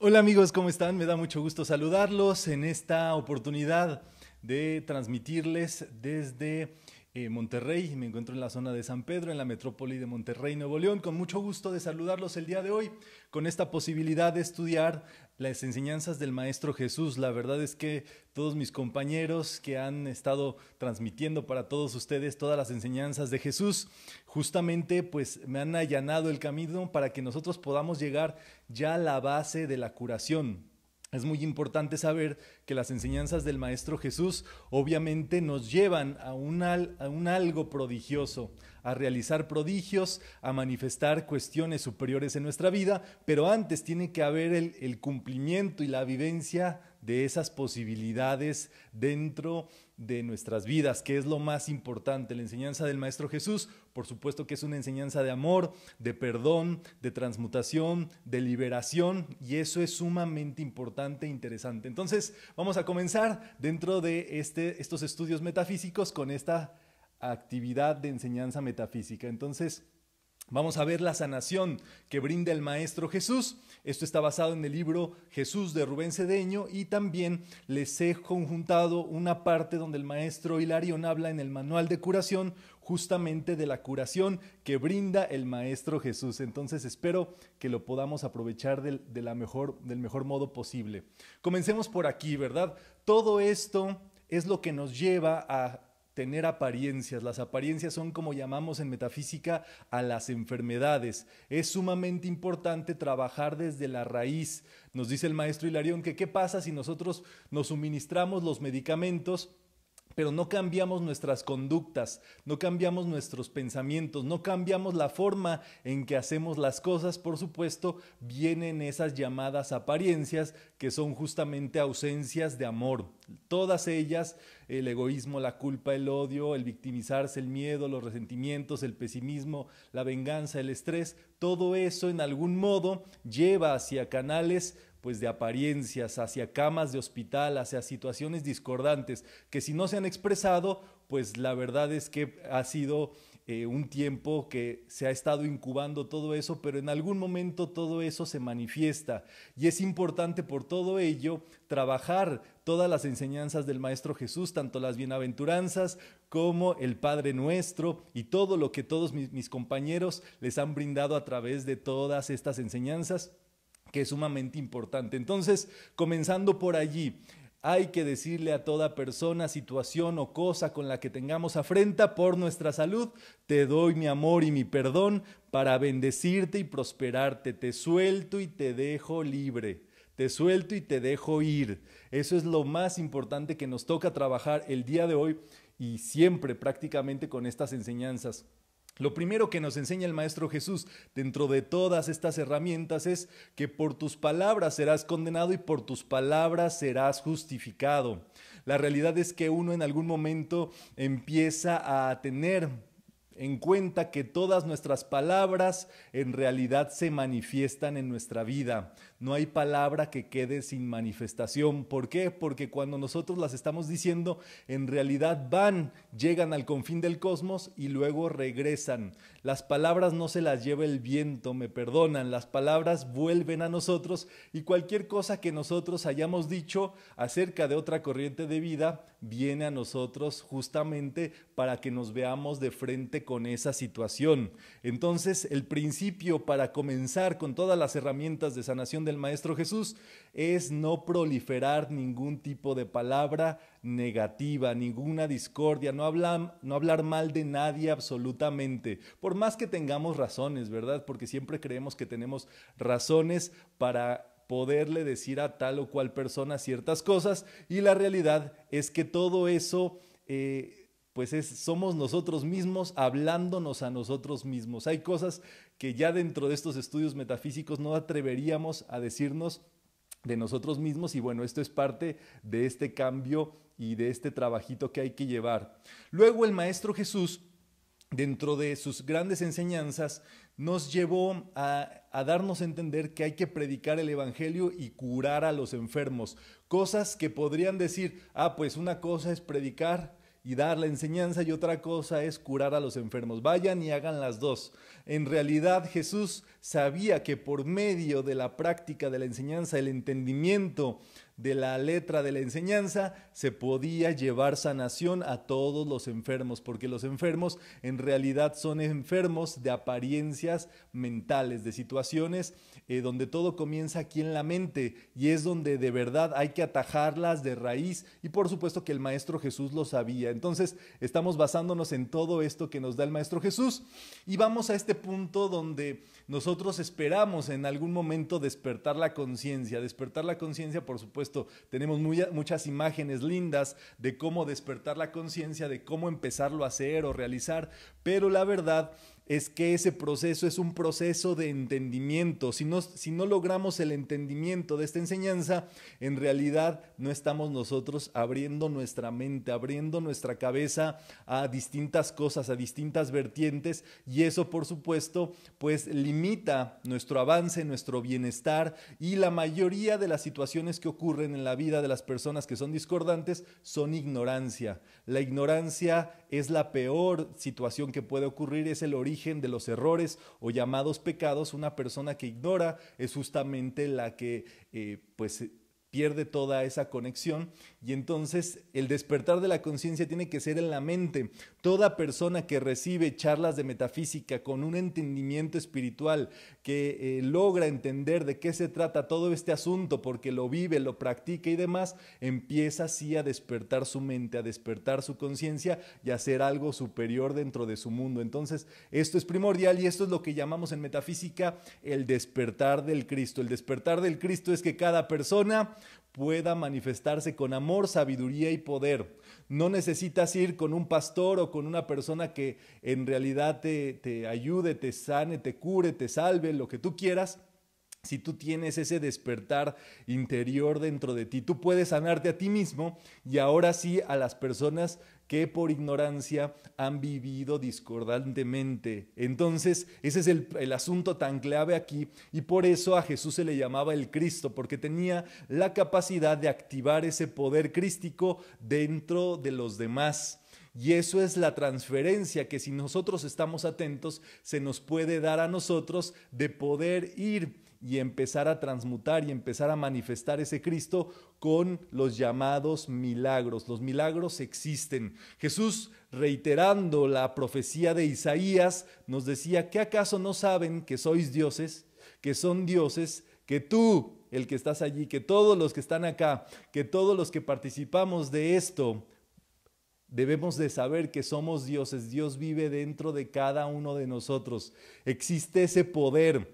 Hola amigos, ¿cómo están? Me da mucho gusto saludarlos en esta oportunidad de transmitirles desde eh, Monterrey. Me encuentro en la zona de San Pedro, en la metrópoli de Monterrey, Nuevo León. Con mucho gusto de saludarlos el día de hoy con esta posibilidad de estudiar las enseñanzas del Maestro Jesús. La verdad es que todos mis compañeros que han estado transmitiendo para todos ustedes todas las enseñanzas de Jesús, justamente pues me han allanado el camino para que nosotros podamos llegar ya a la base de la curación. Es muy importante saber que las enseñanzas del Maestro Jesús obviamente nos llevan a un, a un algo prodigioso, a realizar prodigios, a manifestar cuestiones superiores en nuestra vida, pero antes tiene que haber el, el cumplimiento y la vivencia de esas posibilidades dentro de nuestras vidas, que es lo más importante. La enseñanza del Maestro Jesús, por supuesto que es una enseñanza de amor, de perdón, de transmutación, de liberación, y eso es sumamente importante e interesante. Entonces, Vamos a comenzar dentro de este, estos estudios metafísicos con esta actividad de enseñanza metafísica. Entonces, Vamos a ver la sanación que brinda el Maestro Jesús. Esto está basado en el libro Jesús de Rubén Cedeño y también les he conjuntado una parte donde el Maestro Hilarión habla en el manual de curación justamente de la curación que brinda el Maestro Jesús. Entonces espero que lo podamos aprovechar mejor, del mejor modo posible. Comencemos por aquí, ¿verdad? Todo esto es lo que nos lleva a tener apariencias. Las apariencias son como llamamos en metafísica a las enfermedades. Es sumamente importante trabajar desde la raíz. Nos dice el maestro Hilarión que qué pasa si nosotros nos suministramos los medicamentos pero no cambiamos nuestras conductas, no cambiamos nuestros pensamientos, no cambiamos la forma en que hacemos las cosas, por supuesto, vienen esas llamadas apariencias que son justamente ausencias de amor. Todas ellas, el egoísmo, la culpa, el odio, el victimizarse, el miedo, los resentimientos, el pesimismo, la venganza, el estrés, todo eso en algún modo lleva hacia canales pues de apariencias, hacia camas de hospital, hacia situaciones discordantes, que si no se han expresado, pues la verdad es que ha sido eh, un tiempo que se ha estado incubando todo eso, pero en algún momento todo eso se manifiesta. Y es importante por todo ello trabajar todas las enseñanzas del Maestro Jesús, tanto las bienaventuranzas como el Padre Nuestro y todo lo que todos mis compañeros les han brindado a través de todas estas enseñanzas que es sumamente importante. Entonces, comenzando por allí, hay que decirle a toda persona, situación o cosa con la que tengamos afrenta por nuestra salud, te doy mi amor y mi perdón para bendecirte y prosperarte, te suelto y te dejo libre te suelto y te dejo ir. Eso es lo más importante que nos toca trabajar el día de hoy y siempre prácticamente con estas enseñanzas. Lo primero que nos enseña el Maestro Jesús dentro de todas estas herramientas es que por tus palabras serás condenado y por tus palabras serás justificado. La realidad es que uno en algún momento empieza a tener en cuenta que todas nuestras palabras en realidad se manifiestan en nuestra vida. No hay palabra que quede sin manifestación. ¿Por qué? Porque cuando nosotros las estamos diciendo, en realidad van, llegan al confín del cosmos y luego regresan. Las palabras no se las lleva el viento, me perdonan, las palabras vuelven a nosotros y cualquier cosa que nosotros hayamos dicho acerca de otra corriente de vida viene a nosotros justamente para que nos veamos de frente con esa situación. Entonces, el principio para comenzar con todas las herramientas de sanación del Maestro Jesús es no proliferar ningún tipo de palabra negativa, ninguna discordia, no hablar, no hablar mal de nadie absolutamente, por más que tengamos razones, ¿verdad? Porque siempre creemos que tenemos razones para poderle decir a tal o cual persona ciertas cosas y la realidad es que todo eso eh, pues somos nosotros mismos hablándonos a nosotros mismos. Hay cosas que ya dentro de estos estudios metafísicos no atreveríamos a decirnos de nosotros mismos y bueno, esto es parte de este cambio y de este trabajito que hay que llevar. Luego el Maestro Jesús, dentro de sus grandes enseñanzas, nos llevó a, a darnos a entender que hay que predicar el Evangelio y curar a los enfermos. Cosas que podrían decir, ah, pues una cosa es predicar y dar la enseñanza y otra cosa es curar a los enfermos. Vayan y hagan las dos. En realidad Jesús sabía que por medio de la práctica de la enseñanza, el entendimiento de la letra de la enseñanza se podía llevar sanación a todos los enfermos, porque los enfermos en realidad son enfermos de apariencias mentales, de situaciones eh, donde todo comienza aquí en la mente y es donde de verdad hay que atajarlas de raíz y por supuesto que el Maestro Jesús lo sabía. Entonces estamos basándonos en todo esto que nos da el Maestro Jesús y vamos a este punto donde nosotros esperamos en algún momento despertar la conciencia, despertar la conciencia por supuesto tenemos muchas imágenes lindas de cómo despertar la conciencia, de cómo empezarlo a hacer o realizar, pero la verdad es que ese proceso es un proceso de entendimiento. Si no, si no logramos el entendimiento de esta enseñanza, en realidad no estamos nosotros abriendo nuestra mente, abriendo nuestra cabeza a distintas cosas, a distintas vertientes, y eso por supuesto pues limita nuestro avance, nuestro bienestar, y la mayoría de las situaciones que ocurren en la vida de las personas que son discordantes son ignorancia. La ignorancia es la peor situación que puede ocurrir, es el origen de los errores o llamados pecados. Una persona que ignora es justamente la que eh, pues pierde toda esa conexión y entonces el despertar de la conciencia tiene que ser en la mente. Toda persona que recibe charlas de metafísica con un entendimiento espiritual, que eh, logra entender de qué se trata todo este asunto porque lo vive, lo practica y demás, empieza así a despertar su mente, a despertar su conciencia y a hacer algo superior dentro de su mundo. Entonces esto es primordial y esto es lo que llamamos en metafísica el despertar del Cristo. El despertar del Cristo es que cada persona pueda manifestarse con amor, sabiduría y poder. No necesitas ir con un pastor o con una persona que en realidad te, te ayude, te sane, te cure, te salve, lo que tú quieras si tú tienes ese despertar interior dentro de ti, tú puedes sanarte a ti mismo y ahora sí a las personas que por ignorancia han vivido discordantemente. Entonces, ese es el, asunto tan clave aquí y por eso a Jesús se le llamaba el Cristo, porque tenía la capacidad de activar ese poder crístico dentro de los demás. Y eso es la transferencia que si nosotros estamos atentos, se nos puede dar a nosotros de poder ir y empezar a transmutar y empezar a manifestar ese Cristo con los llamados milagros. Los milagros existen. Jesús, reiterando la profecía de Isaías, nos decía, ¿qué acaso no saben que sois dioses, que son dioses, que tú, el que estás allí, que todos los que están acá, que todos los que participamos de esto, Debemos de saber que somos dioses, Dios vive dentro de cada uno de nosotros. Existe ese poder,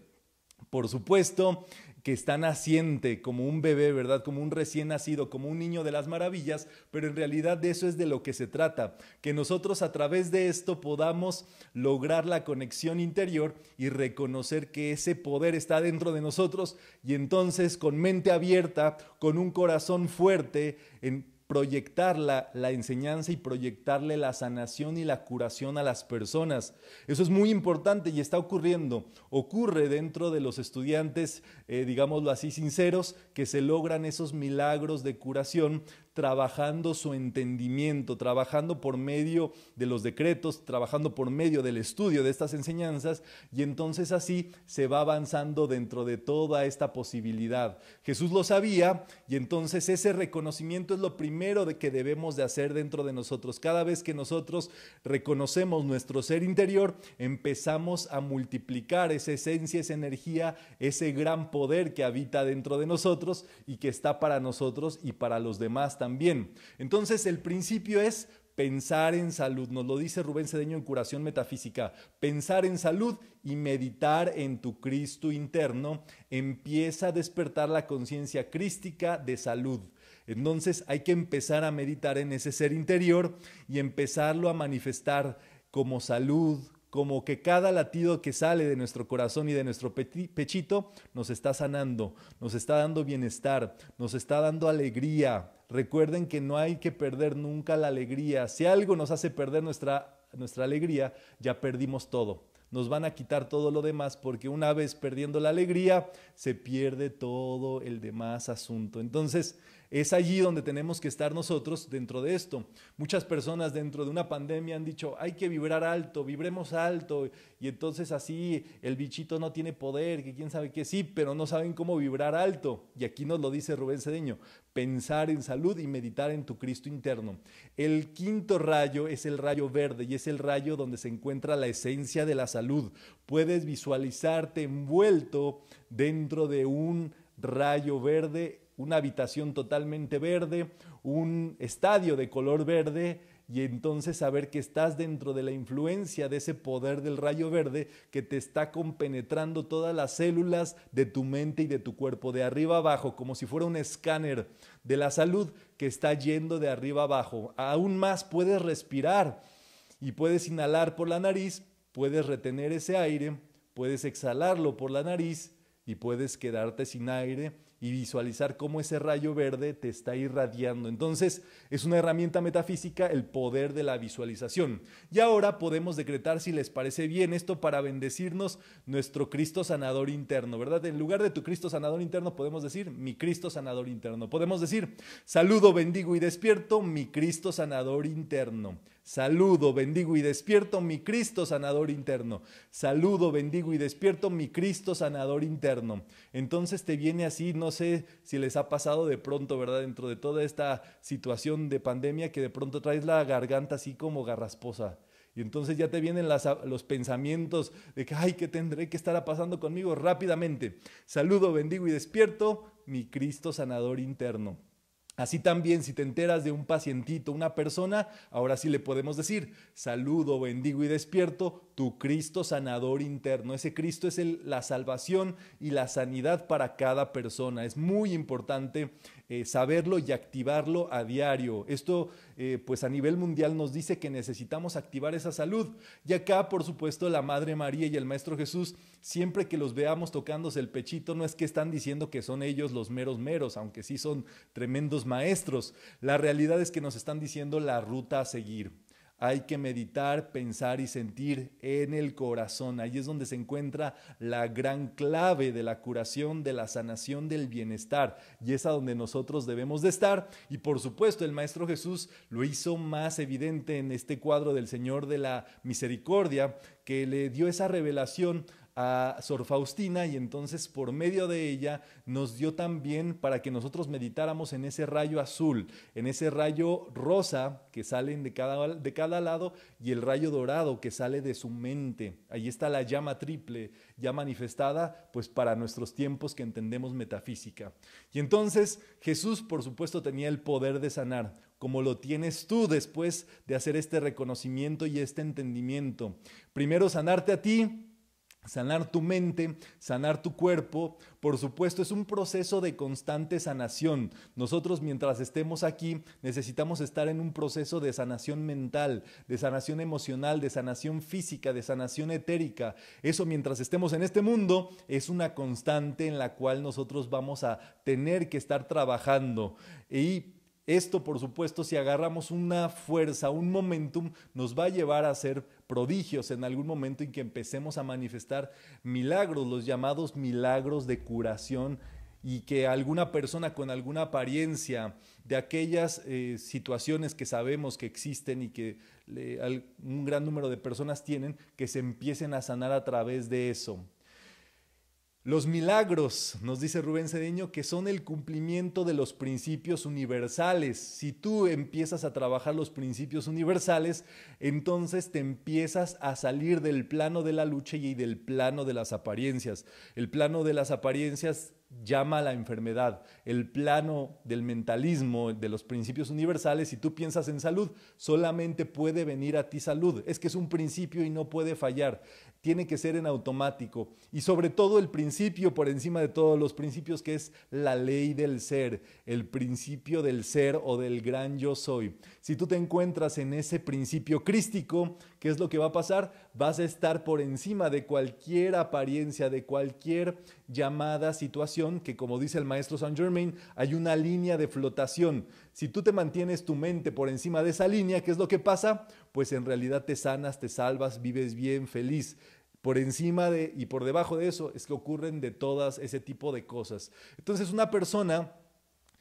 por supuesto, que está naciente, como un bebé, ¿verdad? Como un recién nacido, como un niño de las maravillas, pero en realidad de eso es de lo que se trata, que nosotros a través de esto podamos lograr la conexión interior y reconocer que ese poder está dentro de nosotros y entonces con mente abierta, con un corazón fuerte, en proyectar la, enseñanza y proyectarle la sanación y la curación a las personas. Eso es muy importante y está ocurriendo. Ocurre dentro de los estudiantes, eh, digámoslo así, sinceros, que se logran esos milagros de curación trabajando su entendimiento, trabajando por medio de los decretos, trabajando por medio del estudio de estas enseñanzas, y entonces así se va avanzando dentro de toda esta posibilidad. Jesús lo sabía, y entonces ese reconocimiento es lo primero de que debemos de hacer dentro de nosotros. Cada vez que nosotros reconocemos nuestro ser interior, empezamos a multiplicar esa esencia, esa energía, ese gran poder que habita dentro de nosotros y que está para nosotros y para los demás también también. Entonces, el principio es pensar en salud. Nos lo dice Rubén Cedeño en Curación Metafísica. Pensar en salud y meditar en tu Cristo interno empieza a despertar la conciencia crística de salud. Entonces hay que empezar a meditar en ese ser interior y empezarlo a manifestar como salud, como que cada latido que sale de nuestro corazón y de nuestro pechito nos está sanando, nos está dando bienestar, nos está dando alegría, Recuerden que no hay que perder nunca la alegría. Si algo nos hace perder nuestra, nuestra alegría, ya perdimos todo. Nos van a quitar todo lo demás porque una vez perdiendo la alegría, se pierde todo el demás asunto. Entonces, es allí donde tenemos que estar nosotros dentro de esto. Muchas personas dentro de una pandemia han dicho, hay que vibrar alto, vibremos alto, y entonces así el bichito no tiene poder, que quién sabe qué sí, pero no saben cómo vibrar alto. Y aquí nos lo dice Rubén Cedeño, pensar en salud y meditar en tu Cristo interno. El quinto rayo es el rayo verde y es el rayo donde se encuentra la esencia de la salud. Puedes visualizarte envuelto dentro de un rayo verde una habitación totalmente verde, un estadio de color verde, y entonces saber que estás dentro de la influencia de ese poder del rayo verde que te está compenetrando todas las células de tu mente y de tu cuerpo, de arriba abajo, como si fuera un escáner de la salud que está yendo de arriba abajo. Aún más puedes respirar y puedes inhalar por la nariz, puedes retener ese aire, puedes exhalarlo por la nariz y puedes quedarte sin aire y visualizar cómo ese rayo verde te está irradiando. Entonces, es una herramienta metafísica el poder de la visualización. Y ahora podemos decretar, si les parece bien, esto para bendecirnos nuestro Cristo sanador interno, ¿verdad? En lugar de tu Cristo sanador interno, podemos decir mi Cristo sanador interno. Podemos decir, saludo, bendigo y despierto, mi Cristo sanador interno. Saludo, bendigo y despierto mi Cristo sanador interno. Saludo, bendigo y despierto mi Cristo sanador interno. Entonces te viene así, no sé si les ha pasado de pronto, ¿verdad? Dentro de toda esta situación de pandemia que de pronto traes la garganta así como garrasposa. Y entonces ya te vienen los pensamientos de que, ay, ¿qué tendré que estar pasando conmigo rápidamente? Saludo, bendigo y despierto mi Cristo sanador interno. Así también, si te enteras de un pacientito, una persona, ahora sí le podemos decir, saludo, bendigo y despierto tu Cristo sanador interno. Ese Cristo es la salvación y la sanidad para cada persona. Es muy importante eh, saberlo y activarlo a diario. Esto, eh, pues a nivel mundial nos dice que necesitamos activar esa salud. Y acá, por supuesto, la Madre María y el Maestro Jesús, siempre que los veamos tocándose el pechito, no es que están diciendo que son ellos los meros meros, aunque sí son tremendos maestros. La realidad es que nos están diciendo la ruta a seguir. Hay que meditar, pensar y sentir en el corazón. Ahí es donde se encuentra la gran clave de la curación, de la sanación, del bienestar. Y es a donde nosotros debemos de estar. Y por supuesto, el Maestro Jesús lo hizo más evidente en este cuadro del Señor de la Misericordia, que le dio esa revelación a Sor Faustina y entonces por medio de ella nos dio también para que nosotros meditáramos en ese rayo azul, en ese rayo rosa que salen de cada, de cada lado y el rayo dorado que sale de su mente. Ahí está la llama triple, ya manifestada pues para nuestros tiempos que entendemos metafísica. Y entonces Jesús por supuesto tenía el poder de sanar como lo tienes tú después de hacer este reconocimiento y este entendimiento. Primero sanarte a ti, Sanar tu mente, sanar tu cuerpo, por supuesto, es un proceso de constante sanación. Nosotros mientras estemos aquí necesitamos estar en un proceso de sanación mental, de sanación emocional, de sanación física, de sanación etérica. Eso mientras estemos en este mundo es una constante en la cual nosotros vamos a tener que estar trabajando. Y esto, por supuesto, si agarramos una fuerza, un momentum, nos va a llevar a ser prodigios en algún momento en que empecemos a manifestar milagros, los llamados milagros de curación y que alguna persona con alguna apariencia de aquellas eh, situaciones que sabemos que existen y que un gran número de personas tienen, que se empiecen a sanar a través de eso. Los milagros, nos dice Rubén Cedeño, que son el cumplimiento de los principios universales. Si tú empiezas a trabajar los principios universales, entonces te empiezas a salir del plano de la lucha y del plano de las apariencias. El plano de las apariencias llama a la enfermedad. El plano del mentalismo, de los principios universales, si tú piensas en salud, solamente puede venir a ti salud. Es que es un principio y no puede fallar tiene que ser en automático. Y sobre todo el principio, por encima de todos los principios, que es la ley del ser, el principio del ser o del gran yo soy. Si tú te encuentras en ese principio crístico, ¿qué es lo que va a pasar? Vas a estar por encima de cualquier apariencia, de cualquier llamada situación, que como dice el maestro Saint Germain, hay una línea de flotación. Si tú te mantienes tu mente por encima de esa línea, ¿qué es lo que pasa? Pues en realidad te sanas, te salvas, vives bien, feliz. Por encima de y por debajo de eso es que ocurren de todas ese tipo de cosas. Entonces una persona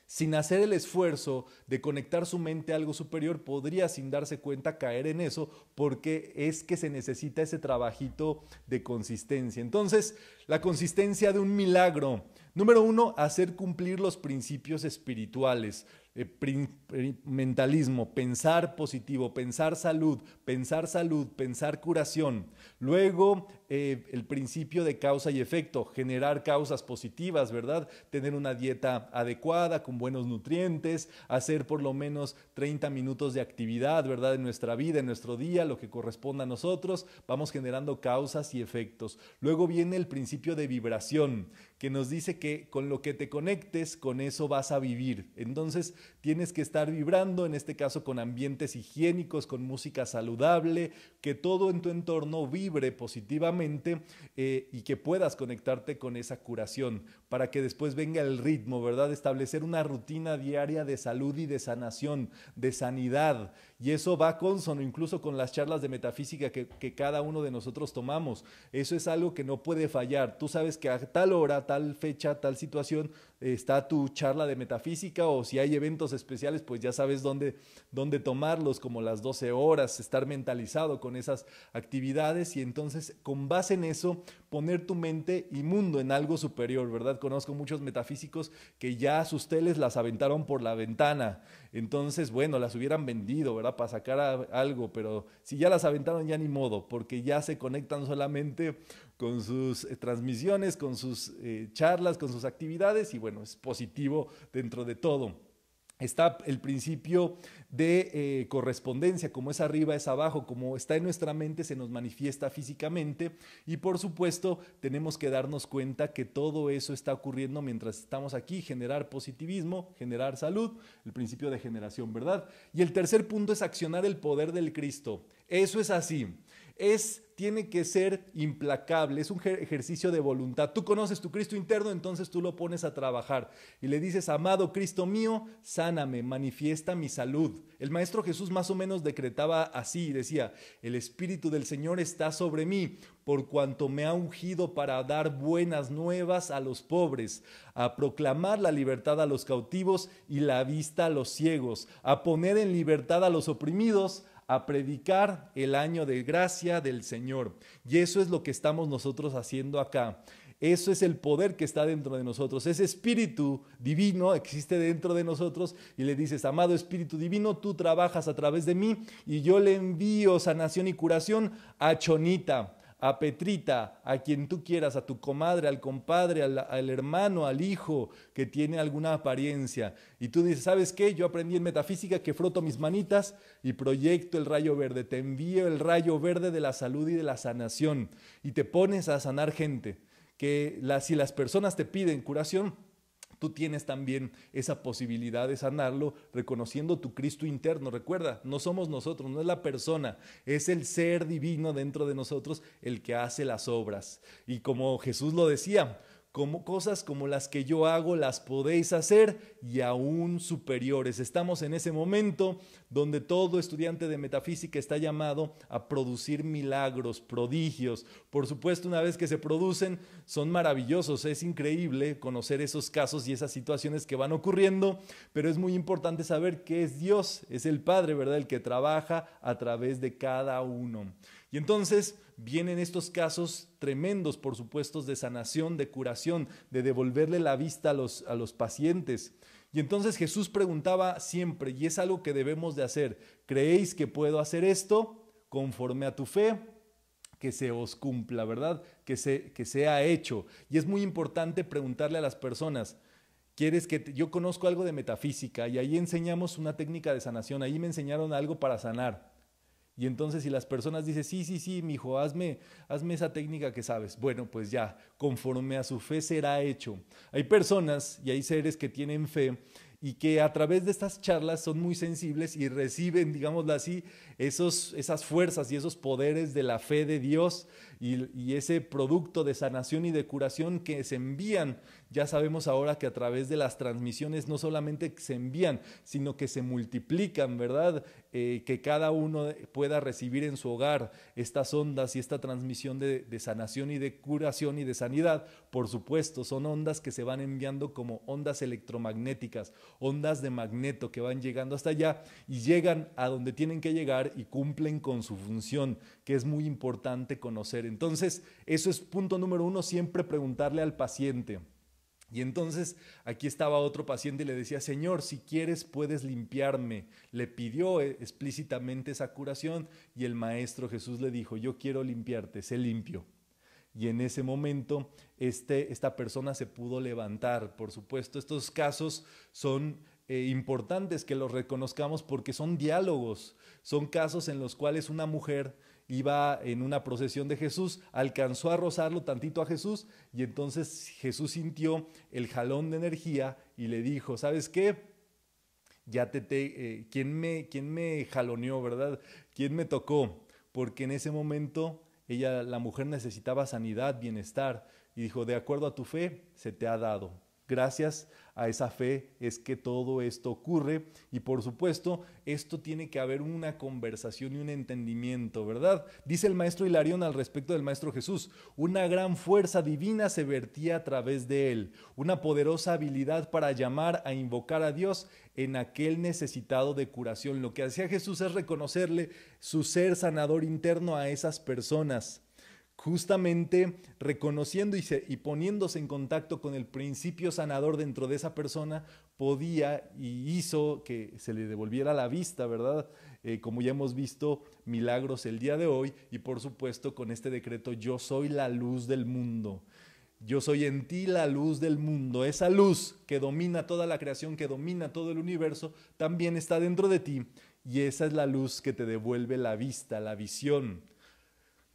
sin hacer el esfuerzo de conectar su mente a algo superior, podría sin darse cuenta caer en eso, porque es que se necesita ese trabajito de consistencia. Entonces, la consistencia de un milagro. Número uno, hacer cumplir los principios espirituales. Eh, mentalismo, pensar positivo, pensar salud, pensar salud, pensar curación. Luego, eh, el principio de causa y efecto, generar causas positivas, ¿verdad? Tener una dieta adecuada, con buenos nutrientes, hacer por lo menos 30 minutos de actividad, ¿verdad? En nuestra vida, en nuestro día, lo que corresponda a nosotros, vamos generando causas y efectos. Luego viene el principio de vibración, que nos dice que con lo que te conectes, con eso vas a vivir. Entonces, tienes que estar vibrando, en este caso con ambientes higiénicos, con música saludable, que todo en tu entorno vibre positivamente eh, y que puedas conectarte con esa curación para que después venga el ritmo, ¿verdad? Establecer una rutina diaria de salud y de sanación, de sanidad. Y eso va consono incluso con las charlas de metafísica que, cada uno de nosotros tomamos. Eso es algo que no puede fallar. Tú sabes que a tal hora, tal fecha, tal situación está tu charla de metafísica o si hay eventos especiales, pues ya sabes dónde, dónde tomarlos, como las 12 horas, estar mentalizado con esas actividades y entonces con base en eso poner tu mente y mundo en algo superior, ¿verdad? conozco muchos metafísicos que ya sus teles las aventaron por la ventana. Entonces, bueno, las hubieran vendido, ¿verdad? Para sacar algo, pero si ya las aventaron, ya ni modo, porque ya se conectan solamente con sus eh, transmisiones, con sus eh, charlas, con sus actividades y bueno, es positivo dentro de todo está el principio de eh, correspondencia, como es arriba es abajo, como está en nuestra mente se nos manifiesta físicamente y por supuesto tenemos que darnos cuenta que todo eso está ocurriendo mientras estamos aquí, generar positivismo, generar salud, el principio de generación, ¿verdad? Y el tercer punto es accionar el poder del Cristo. Eso es así es, tiene que ser implacable, es un ejercicio de voluntad. Tú conoces tu Cristo interno, entonces tú lo pones a trabajar y le dices, amado Cristo mío, sáname, manifiesta mi salud. El Maestro Jesús más o menos decretaba así, decía, el Espíritu del Señor está sobre mí, por cuanto me ha ungido para dar buenas nuevas a los pobres, a proclamar la libertad a los cautivos y la vista a los ciegos, a poner en libertad a los oprimidos, a predicar el año de gracia del Señor. Y eso es lo que estamos nosotros haciendo acá. Eso es el poder que está dentro de nosotros. Ese espíritu divino existe dentro de nosotros y le dices, amado espíritu divino, tú trabajas a través de mí y yo le envío sanación y curación a Chonita a Petrita, a quien tú quieras, a tu comadre, al compadre, al, hermano, al hijo que tiene alguna apariencia. Y tú dices, ¿sabes qué? Yo aprendí en metafísica que froto mis manitas y proyecto el rayo verde. Te envío el rayo verde de la salud y de la sanación. Y te pones a sanar gente. Que si las personas te piden curación, tú tienes también esa posibilidad de sanarlo reconociendo tu Cristo interno. Recuerda, no somos nosotros, no es la persona, es el ser divino dentro de nosotros el que hace las obras. Y como Jesús lo decía, cosas como las que yo hago las podéis hacer y aún superiores. Estamos en ese momento donde todo estudiante de metafísica está llamado a producir milagros, prodigios. Por supuesto, una vez que se producen, son maravillosos. Es increíble conocer esos casos y esas situaciones que van ocurriendo, pero es muy importante saber que es Dios, es el Padre, ¿verdad? El que trabaja a través de cada uno. Y entonces, vienen estos casos tremendos, por supuesto, de sanación, de curación, de devolverle la vista a los, pacientes. Y entonces Jesús preguntaba siempre, y es algo que debemos de hacer, ¿creéis que puedo hacer esto conforme a tu fe? que se os cumpla, ¿verdad? Que, se, que sea hecho. Y es muy importante preguntarle a las personas, quieres que yo conozco algo de metafísica y ahí enseñamos una técnica de sanación, ahí me enseñaron algo para sanar. Y entonces si las personas dicen, sí, sí, sí, mi hijo, hazme, hazme esa técnica que sabes. Bueno, pues ya, conforme a su fe será hecho. Hay personas y hay seres que tienen fe y que a través de estas charlas son muy sensibles y reciben, digámoslo así, esos, esas fuerzas y esos poderes de la fe de Dios y, ese producto de sanación y de curación que se envían. Ya sabemos ahora que a través de las transmisiones no solamente se envían, sino que se multiplican, ¿verdad? Eh, que cada uno pueda recibir en su hogar estas ondas y esta transmisión de, de sanación y de curación y de sanidad. Por supuesto, son ondas que se van enviando como ondas electromagnéticas ondas de magneto que van llegando hasta allá y llegan a donde tienen que llegar y cumplen con su función, que es muy importante conocer. Entonces, eso es punto número uno, siempre preguntarle al paciente. Y entonces aquí estaba otro paciente y le decía, Señor, si quieres puedes limpiarme. Le pidió eh, explícitamente esa curación y el maestro Jesús le dijo, yo quiero limpiarte, sé limpio y en ese momento este, esta persona se pudo levantar. Por supuesto, estos casos son eh, importantes que los reconozcamos porque son diálogos, son casos en los cuales una mujer iba en una procesión de Jesús, alcanzó a rozarlo tantito a Jesús y entonces Jesús sintió el jalón de energía y le dijo, ¿sabes qué? Ya te, eh, ¿quién, me, ¿quién me jaloneó, verdad? ¿Quién me tocó? Porque en ese momento ella, la mujer necesitaba sanidad, bienestar, y dijo, de acuerdo a tu fe, se te ha dado. Gracias a esa fe es que todo esto ocurre y por supuesto esto tiene que haber una conversación y un entendimiento, ¿verdad? Dice el maestro Hilarión al respecto del maestro Jesús, una gran fuerza divina se vertía a través de él, una poderosa habilidad para llamar a invocar a Dios en aquel necesitado de curación. Lo que hacía Jesús es reconocerle su ser sanador interno a esas personas justamente reconociendo y, poniéndose en contacto con el principio sanador dentro de esa persona, podía y hizo que se le devolviera la vista, ¿verdad? Eh, como ya hemos visto, milagros el día de hoy y por supuesto con este decreto, yo soy la luz del mundo. Yo soy en ti la luz del mundo. Esa luz que domina toda la creación, que domina todo el universo, también está dentro de ti. Y esa es la luz que te devuelve la vista, la visión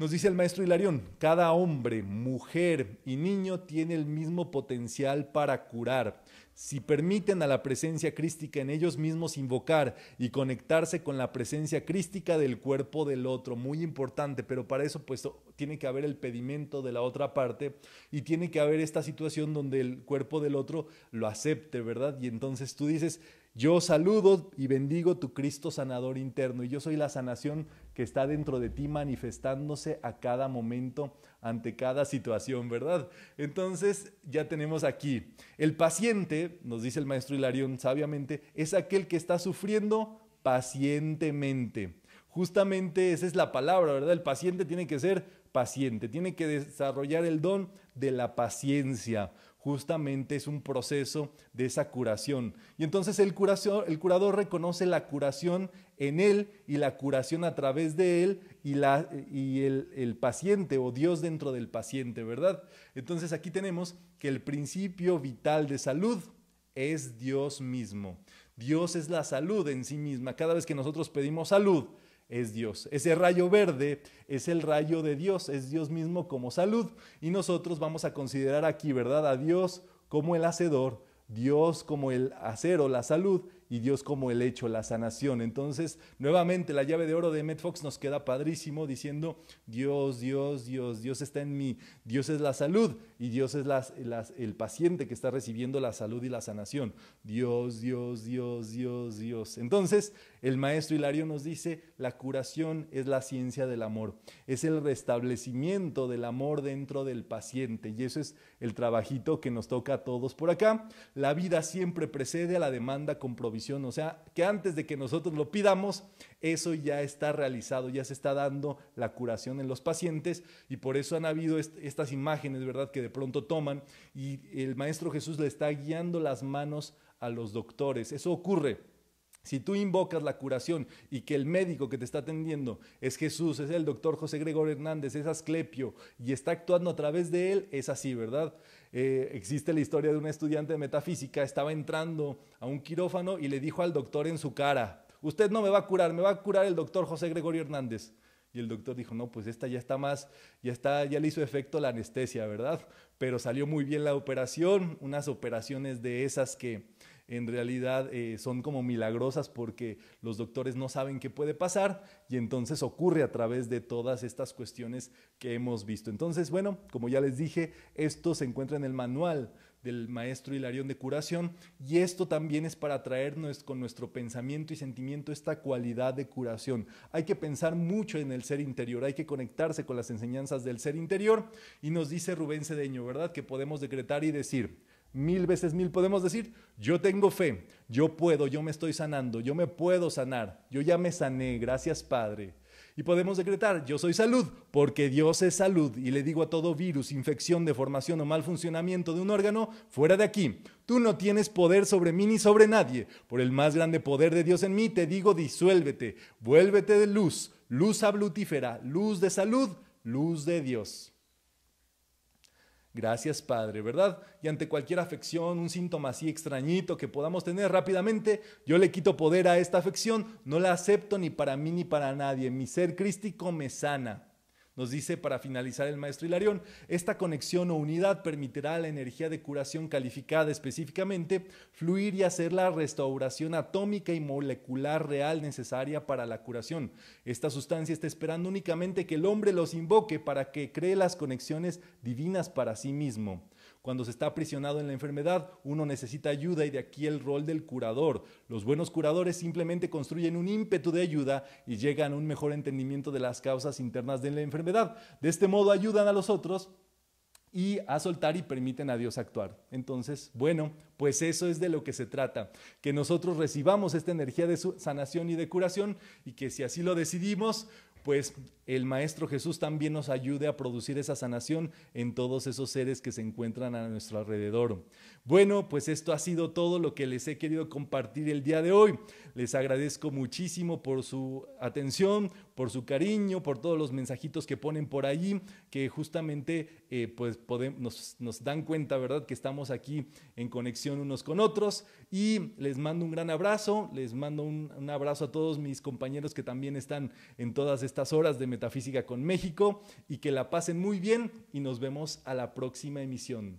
nos dice el maestro Hilarión, cada hombre, mujer y niño tiene el mismo potencial para curar. Si permiten a la presencia crística en ellos mismos invocar y conectarse con la presencia crística del cuerpo del otro, muy importante, pero para eso pues tiene que haber el pedimento de la otra parte y tiene que haber esta situación donde el cuerpo del otro lo acepte, ¿verdad? Y entonces tú dices, yo saludo y bendigo tu Cristo sanador interno y yo soy la sanación que está dentro de ti manifestándose a cada momento, ante cada situación, ¿verdad? Entonces ya tenemos aquí, el paciente, nos dice el maestro Hilarión sabiamente, es aquel que está sufriendo pacientemente. Justamente esa es la palabra, ¿verdad? El paciente tiene que ser paciente, tiene que desarrollar el don de la paciencia justamente es un proceso de esa curación. Y entonces el, curador reconoce la curación en él y la curación a través de él y, el, el, paciente o Dios dentro del paciente, ¿verdad? Entonces aquí tenemos que el principio vital de salud es Dios mismo. Dios es la salud en sí misma. Cada vez que nosotros pedimos salud, es Dios. Ese rayo verde es el rayo de Dios, es Dios mismo como salud. Y nosotros vamos a considerar aquí, ¿verdad? A Dios como el hacedor, Dios como el Hacer o la salud, y Dios como el hecho, la sanación. Entonces, nuevamente, la llave de oro de metfox Fox nos queda padrísimo diciendo, Dios, Dios, Dios, Dios está en mí, Dios es la salud y Dios es el paciente que está recibiendo la salud y la sanación. Dios, Dios, Dios, Dios, Dios. Entonces, el maestro Hilario nos dice, la curación es la ciencia del amor, es el restablecimiento del amor dentro del paciente y eso es el trabajito que nos toca a todos por acá. La vida siempre precede a la demanda con provisión, o sea, que antes de que nosotros lo pidamos, eso ya está realizado, ya se está dando la curación en los pacientes y por eso han habido estas imágenes, ¿verdad? Que pronto toman y el Maestro Jesús le está guiando las manos a los doctores. Eso ocurre. Si tú invocas la curación y que el médico que te está atendiendo es Jesús, es el doctor José Gregorio Hernández, es Asclepio y está actuando a través de él, es así, ¿verdad? Eh, existe la historia de un estudiante de metafísica, estaba entrando a un quirófano y le dijo al doctor en su cara, usted no me va a curar, me va a curar el doctor José Gregorio Hernández. Y el doctor dijo, no, pues esta ya está más, ya está, ya le hizo efecto la anestesia, ¿verdad? Pero salió muy bien la operación, unas operaciones de esas que en realidad eh, son como milagrosas porque los doctores no saben qué puede pasar y entonces ocurre a través de todas estas cuestiones que hemos visto. Entonces, bueno, como ya les dije, esto se encuentra en el manual del maestro Hilarión de curación. Y esto también es para traernos con nuestro pensamiento y sentimiento esta cualidad de curación. Hay que pensar mucho en el ser interior, hay que conectarse con las enseñanzas del ser interior. Y nos dice Rubén Cedeño, ¿verdad? Que podemos decretar y decir, mil veces mil podemos decir, yo tengo fe, yo puedo, yo me estoy sanando, yo me puedo sanar, yo ya me sané, gracias Padre. Y podemos decretar, yo soy salud, porque Dios es salud, y le digo a todo virus, infección, deformación o mal funcionamiento de un órgano, fuera de aquí. Tú no tienes poder sobre mí ni sobre nadie. Por el más grande poder de Dios en mí, te digo, disuélvete, vuélvete de luz, luz ablutífera, luz de salud, luz de Dios. Gracias, Padre, ¿verdad? Y ante cualquier afección, un síntoma así extrañito que podamos tener rápidamente, yo le quito poder a esta afección, no la acepto ni para mí ni para nadie. Mi ser crístico me sana. Nos dice para finalizar el maestro Hilarión, esta conexión o unidad permitirá a la energía de curación calificada específicamente fluir y hacer la restauración atómica y molecular real necesaria para la curación. Esta sustancia está esperando únicamente que el hombre los invoque para que cree las conexiones divinas para sí mismo. Cuando se está aprisionado en la enfermedad, uno necesita ayuda y de aquí el rol del curador. Los buenos curadores simplemente construyen un ímpetu de ayuda y llegan a un mejor entendimiento de las causas internas de la enfermedad. De este modo ayudan a los otros y a soltar y permiten a Dios actuar. Entonces, bueno, pues eso es de lo que se trata, que nosotros recibamos esta energía de sanación y de curación y que si así lo decidimos, pues el Maestro Jesús también nos ayude a producir esa sanación en todos esos seres que se encuentran a nuestro alrededor. Bueno, pues esto ha sido todo lo que les he querido compartir el día de hoy. Les agradezco muchísimo por su atención por su cariño, por todos los mensajitos que ponen por allí, que justamente eh, pues nos, dan cuenta, ¿verdad?, que estamos aquí en conexión unos con otros. Y les mando un gran abrazo, les mando un abrazo a todos mis compañeros que también están en todas estas horas de Metafísica con México y que la pasen muy bien y nos vemos a la próxima emisión.